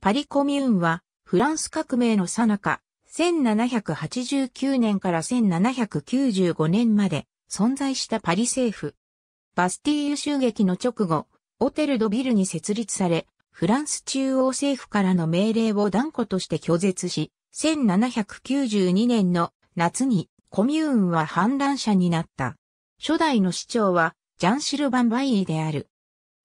パリコミューンは、フランス革命の最中、1789年から1795年まで存在したパリ政府。バスティーユ襲撃の直後、オテルドビルに設立され、フランス中央政府からの命令を断固として拒絶し、1792年の夏にコミューンは反乱者になった。初代の市長はジャンシルバンバイーである。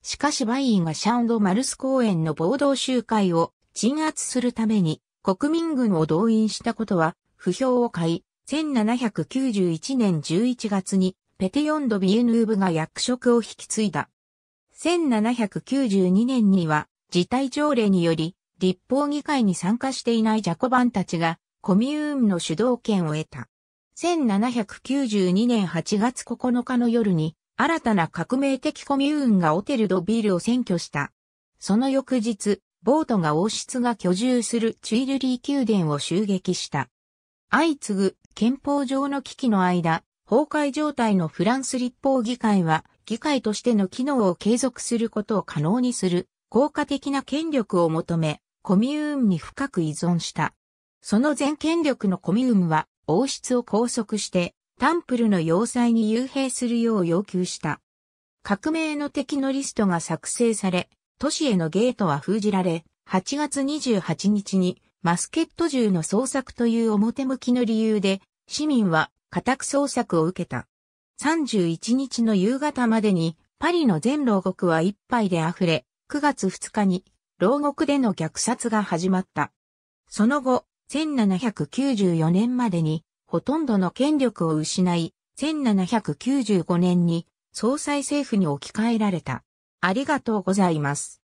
しかしバインがシャンド・マルス公園の暴動集会を鎮圧するために国民軍を動員したことは不評を買い、1791年11月にペテヨンド・ビエヌーブが役職を引き継いだ。1792年には事態条例により立法議会に参加していないジャコバンたちがコミューンの主導権を得た。1792年8月9日の夜に新たな革命的コミューンがオテル・ド・ビールを占拠した。その翌日、ボートが王室が居住するチュイルリー宮殿を襲撃した。相次ぐ憲法上の危機の間、崩壊状態のフランス立法議会は、議会としての機能を継続することを可能にする、効果的な権力を求め、コミューンに深く依存した。その全権力のコミューンは、王室を拘束して、タンプルの要塞に幽閉するよう要求した。革命の敵のリストが作成され、都市へのゲートは封じられ、8月28日にマスケット銃の捜索という表向きの理由で、市民は家宅捜索を受けた。31日の夕方までにパリの全牢獄は一杯で溢れ、9月2日に牢獄での虐殺が始まった。その後、1794年までにほとんどの権力を失い、1795年に総裁政府に置き換えられた。ありがとうございます。